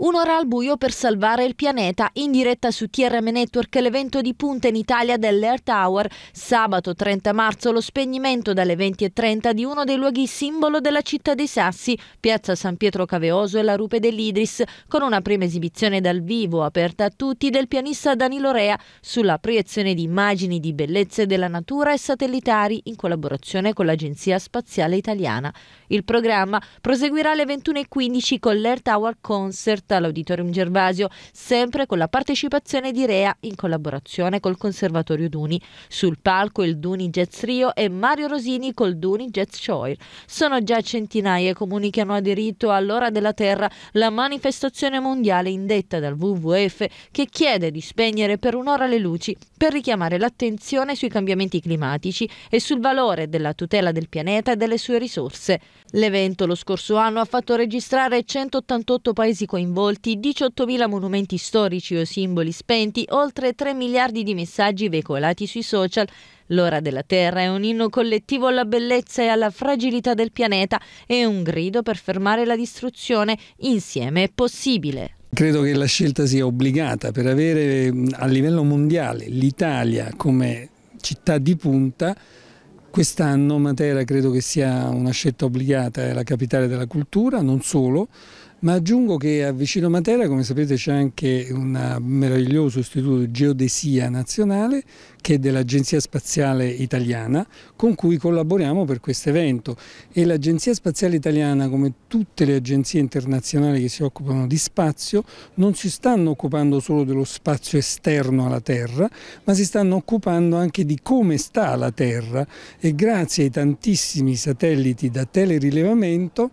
Un'ora al buio per salvare il pianeta, in diretta su TRM Network l'evento di punta in Italia dell'Earth Hour. Sabato 30 marzo lo spegnimento dalle 20.30 di uno dei luoghi simbolo della città dei Sassi, piazza San Pietro Caveoso e la Rupe dell'Idris, con una prima esibizione dal vivo aperta a tutti del pianista Danilo Rea sulla proiezione di immagini di bellezze della natura e satellitari in collaborazione con l'Agenzia Spaziale Italiana. Il programma proseguirà alle 21.15 con l'Earth Hour Concert condotta all'Auditorium Gervasio, sempre con la partecipazione di Rea in collaborazione col Conservatorio Duni. Sul palco il Duni Jazz Rio e Mario Rosini col Duni Jazz Choir. Sono già centinaia i comuni che hanno aderito all'Ora della Terra, la manifestazione mondiale indetta dal WWF che chiede di spegnere per un'ora le luci per richiamare l'attenzione sui cambiamenti climatici e sul valore della tutela del pianeta e delle sue risorse. L'evento lo scorso anno ha fatto registrare 188 paesi coinvolti sepolti, 18.000 monumenti storici o simboli spenti, oltre 3 miliardi di messaggi veicolati sui social. L'ora della Terra è un inno collettivo alla bellezza e alla fragilità del pianeta e un grido per fermare la distruzione. Insieme è possibile. Credo che la scelta sia obbligata per avere a livello mondiale l'Italia come città di punta Quest'anno Matera credo che sia una scelta obbligata, è la capitale della cultura, non solo, ma aggiungo che a Vicino Matera, come sapete, c'è anche un ah, meraviglioso istituto di geodesia nazionale che è dell'Agenzia Spaziale Italiana con cui collaboriamo per questo evento e l'Agenzia Spaziale Italiana come tutte le agenzie internazionali che si occupano di spazio non si stanno occupando solo dello spazio esterno alla Terra ma si stanno occupando anche di come sta la Terra e grazie ai tantissimi satelliti da telerilevamento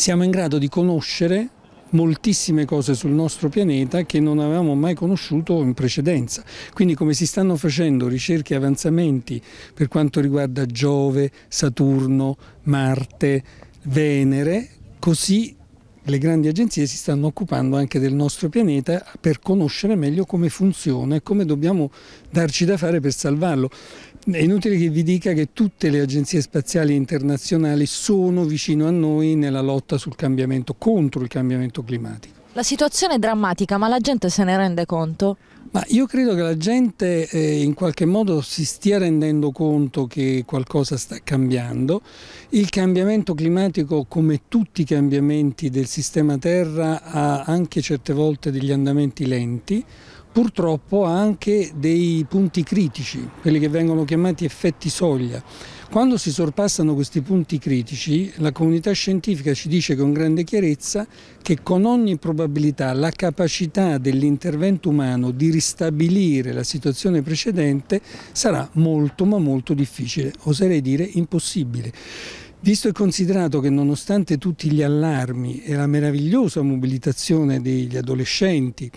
siamo in grado di conoscere moltissime cose sul nostro pianeta che non avevamo mai conosciuto in precedenza. Quindi come si stanno facendo ricerche e avanzamenti per quanto riguarda Giove, Saturno, Marte, Venere, così le grandi agenzie si stanno occupando anche del nostro pianeta per conoscere meglio come funziona e come dobbiamo darci da fare per salvarlo. È inutile che vi dica che tutte le agenzie spaziali internazionali sono vicino a noi nella lotta sul cambiamento, contro il cambiamento climatico. La situazione è drammatica, ma la gente se ne rende conto? Ma io credo che la gente eh, in qualche modo si stia rendendo conto che qualcosa sta cambiando. Il cambiamento climatico, come tutti i cambiamenti del sistema Terra, ha anche certe volte degli andamenti lenti purtroppo ha anche dei punti critici, quelli che vengono chiamati effetti soglia. Quando si sorpassano questi punti critici, la comunità scientifica ci dice con grande chiarezza che con ogni probabilità la capacità dell'intervento umano di ristabilire la situazione precedente sarà molto ma molto difficile, oserei dire impossibile. Visto e considerato che nonostante tutti gli allarmi e la meravigliosa mobilitazione degli adolescenti,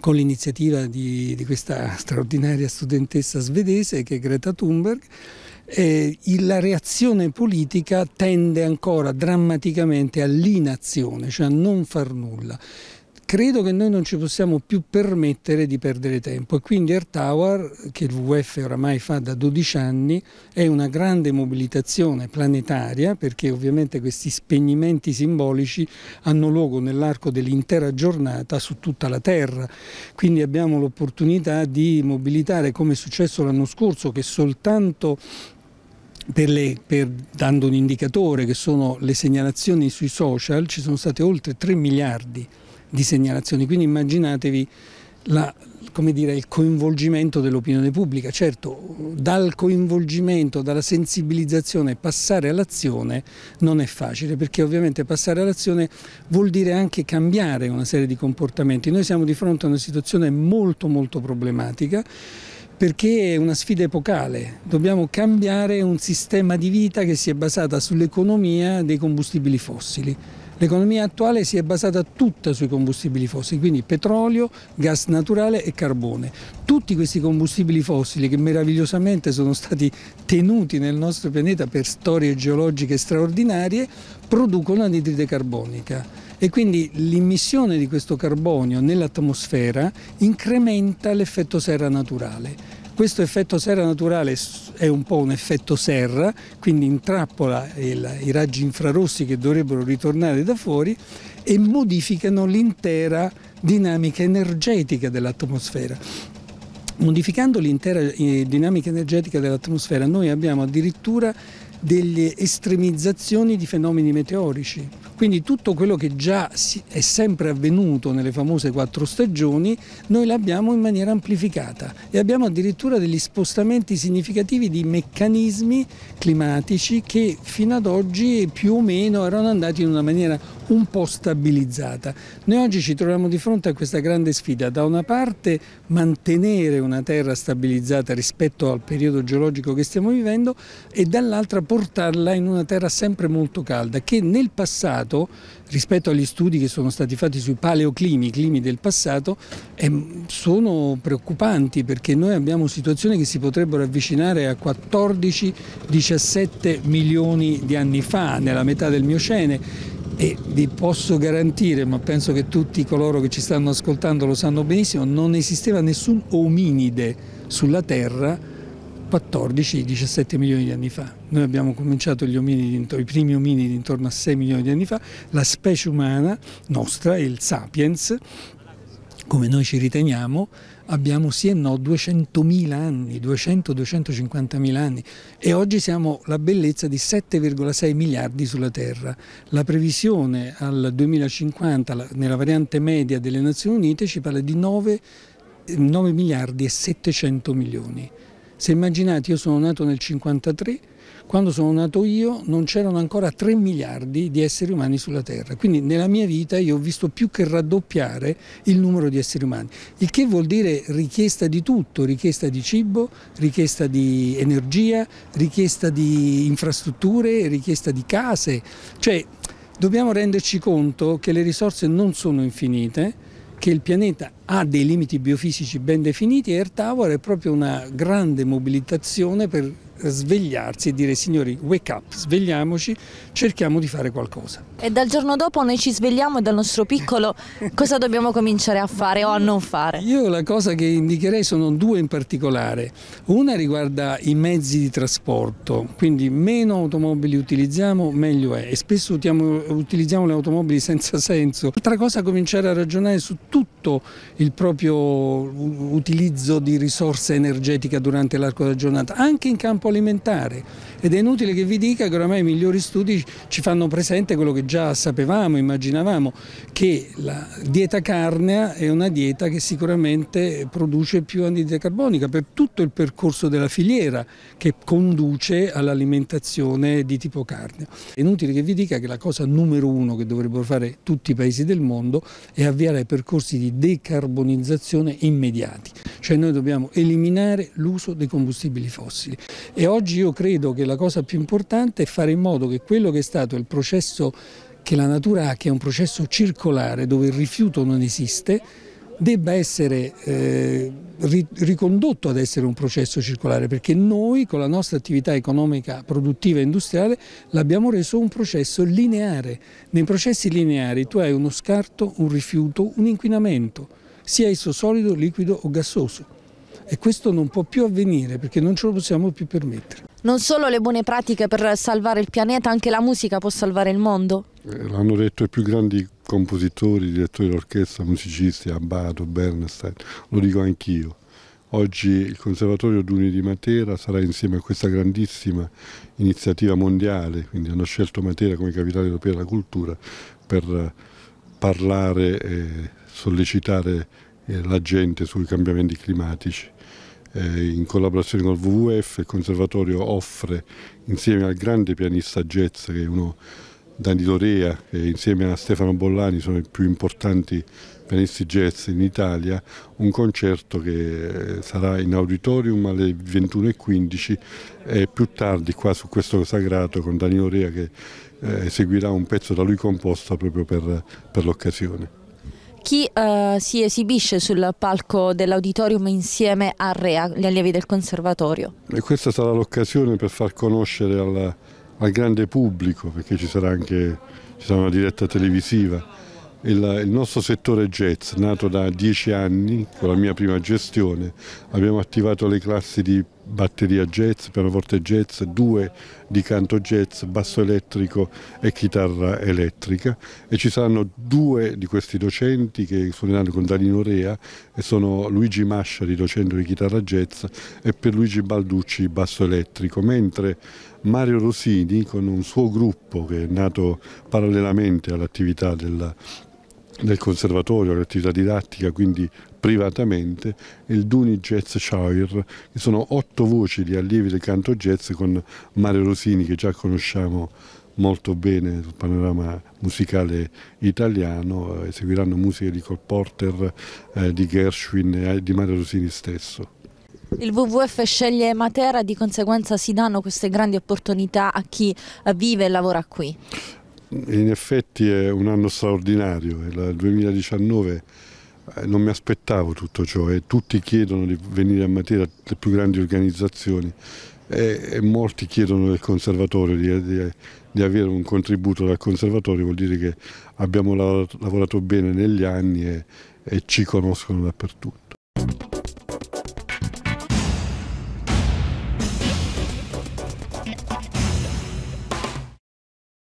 con l'iniziativa di, di, questa straordinaria studentessa svedese che è Greta Thunberg, eh, la reazione politica tende ancora drammaticamente all'inazione, cioè a non far nulla credo che noi non ci possiamo più permettere di perdere tempo e quindi Air Tower, che il WWF oramai fa da 12 anni, è una grande mobilitazione planetaria perché ovviamente questi spegnimenti simbolici hanno luogo nell'arco dell'intera giornata su tutta la Terra, quindi abbiamo l'opportunità di mobilitare come è successo l'anno scorso che soltanto per le, per, dando un indicatore che sono le segnalazioni sui social ci sono state oltre 3 miliardi di segnalazioni, quindi immaginatevi la, dire, il coinvolgimento dell'opinione pubblica, certo dal coinvolgimento, dalla sensibilizzazione passare all'azione non è facile perché ovviamente passare all'azione vuol dire anche cambiare una serie di comportamenti, noi siamo di fronte a una situazione molto molto problematica perché è una sfida epocale, dobbiamo cambiare un sistema di vita che si è basata sull'economia dei combustibili fossili. L'economia attuale si è basata tutta sui combustibili fossili, quindi petrolio, gas naturale e carbone. Tutti questi combustibili fossili che meravigliosamente sono stati tenuti nel nostro pianeta per storie geologiche straordinarie producono anidride carbonica e quindi l'immissione di questo carbonio nell'atmosfera incrementa l'effetto serra naturale. Questo effetto serra naturale è un po' un effetto serra, quindi intrappola il, i raggi infrarossi che dovrebbero ritornare da fuori e modificano l'intera dinamica energetica dell'atmosfera. Modificando l'intera eh, dinamica energetica dell'atmosfera noi abbiamo addirittura delle estremizzazioni di fenomeni meteorici. Quindi tutto quello che già è sempre avvenuto nelle famose quattro stagioni, noi l'abbiamo in maniera amplificata e abbiamo addirittura degli spostamenti significativi di meccanismi climatici che fino ad oggi più o meno erano andati in una maniera un po' stabilizzata. Noi oggi ci troviamo di fronte a questa grande sfida, da una parte mantenere una terra stabilizzata rispetto al periodo geologico che stiamo vivendo e dall'altra portarla in una terra sempre molto calda che nel passato, rispetto agli studi che sono stati fatti sui paleoclimi, i climi del passato, sono preoccupanti perché noi abbiamo situazioni che si potrebbero avvicinare a 14-17 milioni di anni fa, nella metà del Miocene e vi posso garantire, ma penso che tutti coloro che ci stanno ascoltando lo sanno benissimo, non esisteva nessun ominide sulla Terra 14-17 milioni di anni fa. Noi abbiamo cominciato ominidi, i primi ominidi intorno a 6 milioni di anni fa, la specie umana nostra, il sapiens, come noi ci riteniamo, abbiamo sì e no 200.000 anni, 200-250.000 anni e oggi siamo la bellezza di 7,6 miliardi sulla Terra. La previsione al 2050 nella variante media delle Nazioni Unite ci parla di 9, 9 miliardi e 700 milioni. Se immaginate, io sono nato nel 1953, quando sono nato io non c'erano ancora 3 miliardi di esseri umani sulla Terra, quindi nella mia vita io ho visto più che raddoppiare il numero di esseri umani, il che vuol dire richiesta di tutto, richiesta di cibo, richiesta di energia, richiesta di infrastrutture, richiesta di case, cioè dobbiamo renderci conto che le risorse non sono infinite, che il pianeta ha dei limiti biofisici ben definiti e Air Tower è proprio una grande mobilitazione per svegliarsi e dire signori wake up, svegliamoci, cerchiamo di fare qualcosa. E dal giorno dopo noi ci svegliamo e dal nostro piccolo cosa dobbiamo cominciare a fare o a non fare? Io la cosa che indicherei sono due in particolare. Una riguarda i mezzi di trasporto, quindi meno automobili utilizziamo meglio è e spesso utilizziamo le automobili senza senso. Altra cosa è cominciare a ragionare su tutto il proprio utilizzo di risorse energetiche durante l'arco della giornata, anche in campo agroalimentare ed è inutile che vi dica che oramai i migliori studi ci fanno presente quello che già sapevamo, immaginavamo, che la dieta carnea è una dieta che sicuramente produce più anidride carbonica per tutto il percorso della filiera che conduce all'alimentazione di tipo carneo. È inutile che vi dica che la cosa numero uno che dovrebbero fare tutti i paesi del mondo è avviare percorsi di decarbonizzazione immediati, cioè noi dobbiamo eliminare l'uso dei combustibili fossili e oggi io credo che la cosa più importante è fare in modo che quello che è stato il processo che la natura ha, che è un processo circolare dove il rifiuto non esiste, debba essere eh, ricondotto ad essere un processo circolare perché noi con la nostra attività economica, produttiva e industriale l'abbiamo reso un processo lineare. Nei processi lineari tu hai uno scarto, un rifiuto, un inquinamento, sia esso solido, liquido o gassoso e questo non può più avvenire perché non ce lo possiamo più permettere. Non solo le buone pratiche per salvare il pianeta, anche la musica può salvare il mondo? Eh, l'hanno detto i più grandi compositori, direttori d'orchestra, musicisti, Abbato, Bernstein, lo dico anch'io. Oggi il Conservatorio Duni di Matera sarà insieme a questa grandissima iniziativa mondiale, quindi hanno scelto Matera come capitale europea della cultura per eh, parlare e sollecitare eh, la gente sui cambiamenti climatici. Eh, in collaborazione con il WWF il conservatorio offre insieme al grande pianista jazz che è uno Dani Dorea e insieme a Stefano Bollani sono i più importanti pianisti jazz in Italia, un concerto che eh, sarà in auditorium alle 21.15 e più tardi qua su questo sagrato con Dani Dorea che eh, eseguirà un pezzo da lui composto proprio per, per l'occasione. Chi eh, si esibisce sul palco dell'auditorium insieme a Rea, gli allievi del conservatorio? E questa sarà l'occasione per far conoscere al, al, grande pubblico, perché ci sarà anche ci sarà una diretta televisiva, il, il, nostro settore jazz, nato da dieci anni con la mia prima gestione, abbiamo attivato le classi di batteria jazz, pianoforte jazz, due di canto jazz, basso elettrico e chitarra elettrica e ci saranno due di questi docenti che suoneranno con Danino Rea e sono Luigi Masciari, docente di chitarra jazz e Luigi Balducci, basso elettrico, mentre Mario Rosini con un suo gruppo che è nato parallelamente all'attività della del conservatorio, l'attività didattica, quindi privatamente il Duni Jazz Choir, che sono otto voci di allievi del canto jazz con Mario Rosini che già conosciamo molto bene sul panorama musicale italiano, eseguiranno eh, musiche di Cole Porter, eh, di Gershwin e eh, di Mario Rosini stesso. Il WWF sceglie Matera, di conseguenza si danno queste grandi opportunità a chi eh, vive e lavora qui? In effetti è un anno straordinario, il 2019 eh, non mi aspettavo tutto ciò e tutti chiedono di venire a Matera le più grandi organizzazioni e, e molti chiedono del conservatorio di, di, di, avere un contributo dal conservatorio, vuol dire che abbiamo lavorato, lavorato bene negli anni e, e ci conoscono dappertutto.